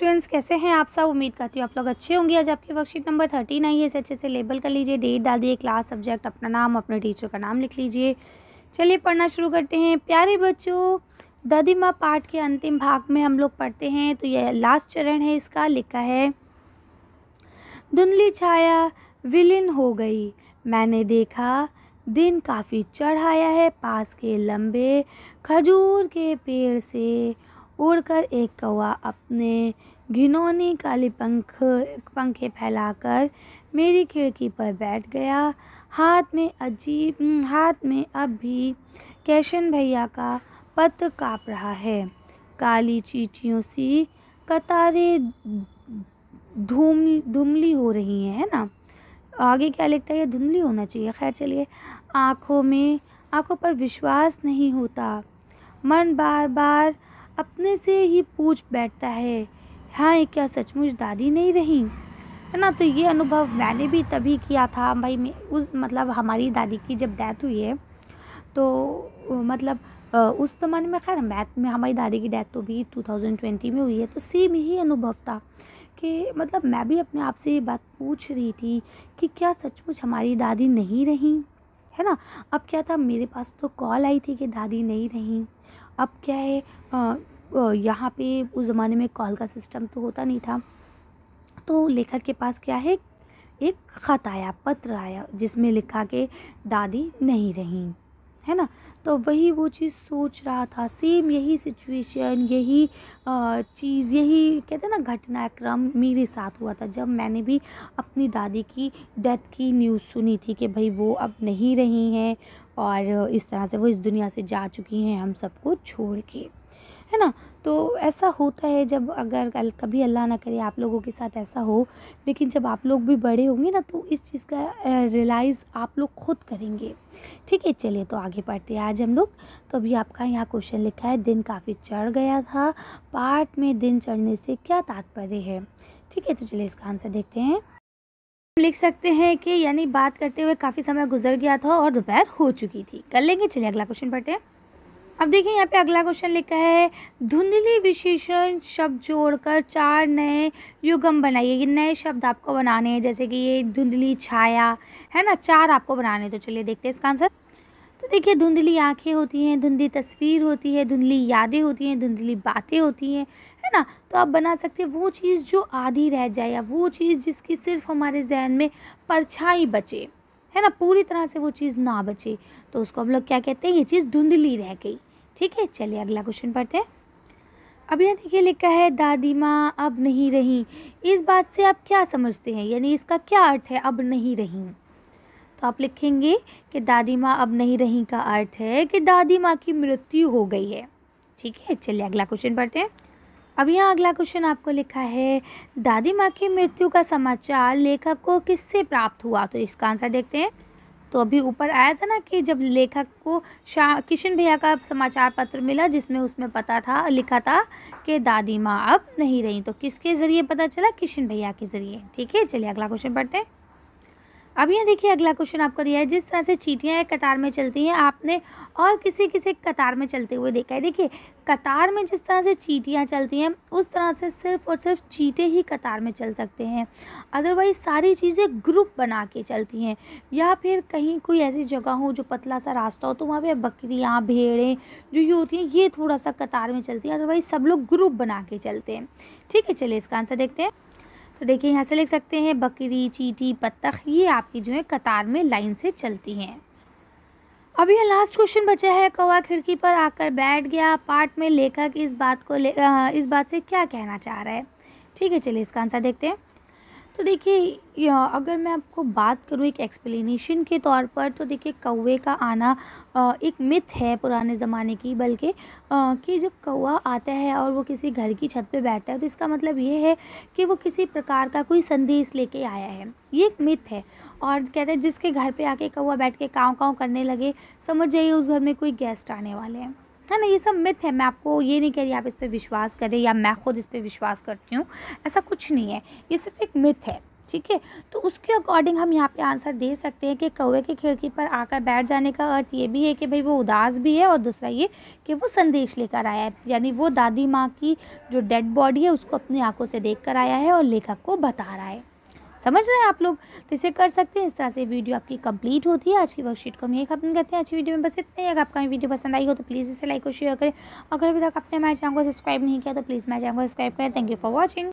students कैसे हैं आप सब उम्मीद करती हूँ आप लोग अच्छे होंगे आज आपकी वर्कशीट नंबर थर्टीन आई है इसे अच्छे से लेबल कर लीजिए डेट डाल दिए क्लास सब्जेक्ट अपना नाम अपने टीचर का नाम लिख लीजिए चलिए पढ़ना शुरू करते हैं प्यारे बच्चों दादी माँ पाठ के अंतिम भाग में हम लोग पढ़ते हैं तो यह लास्ट चरण है इसका लिखा है धुंधली छाया विलीन हो गई मैंने देखा दिन काफ़ी चढ़ाया है पास के लंबे खजूर के पेड़ से उड़कर एक कौवा अपने घिनौने काले पंख पंखे फैलाकर मेरी खिड़की पर बैठ गया हाथ में अजीब हम्म, हाथ में अब भी कैशन भैया का पत्र काँप रहा है काली चीटियों सी कतारें धूम धुमली हो रही हैं है ना आगे क्या लिखता है धुंधली होना चाहिए खैर चलिए आँखों में आँखों पर विश्वास नहीं होता मन बार बार अपने से ही पूछ बैठता है हाँ क्या सचमुच दादी नहीं रही है ना तो ये अनुभव मैंने भी तभी किया था भाई मैं उस मतलब हमारी दादी की जब डेथ हुई है तो मतलब उस ज़माने में खैर मैथ में हमारी दादी की डेथ तो भी 2020 में हुई है तो सेम यही अनुभव था कि मतलब मैं भी अपने आप से ये बात पूछ रही थी कि क्या सचमुच हमारी दादी नहीं रही है ना अब क्या था मेरे पास तो कॉल आई थी कि दादी नहीं रहीं अब क्या है यहाँ पे उस ज़माने में कॉल का सिस्टम तो होता नहीं था तो लेखक के पास क्या है एक ख़त आया पत्र आया जिसमें लिखा कि दादी नहीं रहीं है ना तो वही वो चीज़ सोच रहा था सेम यही सिचुएशन यही चीज़ यही कहते हैं ना घटनाक्रम मेरे साथ हुआ था जब मैंने भी अपनी दादी की डेथ की न्यूज़ सुनी थी कि भाई वो अब नहीं रही हैं और इस तरह से वो इस दुनिया से जा चुकी हैं हम सबको छोड़ के है ना तो ऐसा होता है जब अगर कभी अल्लाह ना करे आप लोगों के साथ ऐसा हो लेकिन जब आप लोग भी बड़े होंगे ना तो इस चीज़ का रियलाइज़ आप लोग खुद करेंगे ठीक है चलिए तो आगे पढ़ते हैं आज हम लोग तो अभी आपका यहाँ क्वेश्चन लिखा है दिन काफ़ी चढ़ गया था पार्ट में दिन चढ़ने से क्या तात्पर्य है ठीक है तो चलिए इसका आंसर देखते हैं लिख सकते हैं कि यानी बात करते हुए काफ़ी समय गुजर गया था और दोपहर हो चुकी थी कर लेंगे चलिए अगला क्वेश्चन पढ़ते हैं अब देखिए यहाँ पे अगला क्वेश्चन लिखा है धुंधली विशेषण शब्द जोड़कर चार नए युगम बनाइए ये नए शब्द आपको बनाने हैं जैसे कि ये धुंधली छाया है ना चार आपको बनाने तो चलिए देखते हैं इसका आंसर तो देखिए धुंधली आंखें होती हैं धुंधली तस्वीर होती है धुंधली यादें होती हैं धुंधली बातें होती हैं है ना तो आप बना सकते हैं वो चीज़ जो आधी रह जाए या वो चीज़ जिसकी सिर्फ हमारे जहन में परछाई बचे है ना पूरी तरह से वो चीज़ ना बचे तो उसको हम लोग क्या कहते हैं ये चीज़ धुंधली रह गई ठीक है चलिए अगला क्वेश्चन पढ़ते हैं अब यहाँ देखिए लिखा है दादी माँ अब नहीं रही इस बात से आप क्या समझते हैं यानी इसका क्या अर्थ है अब नहीं रही तो आप लिखेंगे कि दादी माँ अब नहीं रही का अर्थ है कि दादी माँ की मृत्यु हो गई है ठीक है चलिए अगला क्वेश्चन पढ़ते हैं अब यहाँ अगला क्वेश्चन आपको लिखा है दादी माँ की मृत्यु का समाचार लेखक को किससे प्राप्त हुआ तो इसका आंसर देखते हैं तो अभी ऊपर आया था ना कि जब लेखक को शाह किशन भैया का समाचार पत्र मिला जिसमें उसमें पता था लिखा था कि दादी माँ अब नहीं रही तो किसके ज़रिए पता चला किशन भैया के ज़रिए ठीक है चलिए अगला क्वेश्चन पढ़ते हैं अब ये देखिए अगला क्वेश्चन आपको दिया है जिस तरह से चीटियाँ एक कतार में चलती हैं आपने और किसी किसी कतार में चलते हुए देखा है देखिए कतार में जिस तरह से चीटियाँ चलती हैं उस तरह से सिर्फ और सिर्फ चीटे ही कतार में चल सकते हैं अदरवाइज सारी चीज़ें ग्रुप बना के चलती हैं या फिर कहीं कोई ऐसी जगह हो जो पतला सा रास्ता हो तो वहाँ पर बकरियाँ भेड़ें जो ये होती हैं ये थोड़ा सा कतार में चलती हैं अदरवाइज सब लोग ग्रुप बना के चलते हैं ठीक है चलिए इसका आंसर देखते हैं तो देखिए यहाँ से लिख सकते हैं बकरी चीटी बत्तख ये आपकी जो है कतार में लाइन से चलती हैं अब यह लास्ट क्वेश्चन बचा है कौवा खिड़की पर आकर बैठ गया पार्ट में लेखक इस बात को ले इस बात से क्या कहना चाह रहा है ठीक है चलिए इसका आंसर देखते हैं तो देखिए अगर मैं आपको बात करूँ एक एक्सप्लेनेशन के तौर पर तो देखिए कौवे का आना एक मिथ है पुराने ज़माने की बल्कि कि जब कौवा आता है और वो किसी घर की छत पे बैठता है तो इसका मतलब ये है कि वो किसी प्रकार का कोई संदेश लेके आया है ये एक मिथ है और कहते हैं जिसके घर पे आके कौवा बैठ के काँव काँव करने लगे समझ जाइए उस घर में कोई गेस्ट आने वाले हैं है ना ये सब मिथ है मैं आपको ये नहीं कह रही आप इस पर विश्वास करें या मैं खुद इस पर विश्वास करती हूँ ऐसा कुछ नहीं है ये सिर्फ एक मिथ है ठीक है तो उसके अकॉर्डिंग हम यहाँ पे आंसर दे सकते हैं कि कौए की खिड़की पर आकर बैठ जाने का अर्थ ये भी है कि भाई वो उदास भी है और दूसरा ये कि वो संदेश लेकर आया है यानी वो दादी माँ की जो डेड बॉडी है उसको अपनी आंखों से देख कर आया है और लेखक को बता रहा है समझ रहे हैं आप लोग तो इसे कर सकते हैं इस तरह से वीडियो आपकी कंप्लीट होती है आज की वर्कशीट को हम यही खत्म करते हैं अच्छी वीडियो में बस इतना ही अगर आपका वीडियो पसंद आई हो तो प्लीज़ इसे लाइक और शेयर करें अगर अभी तक आपने हमारे चैनल को सब्सक्राइब नहीं किया तो प्लीज़ मेरे चैनल को सब्सक्राइब करें थैंक यू फॉर वॉचिंग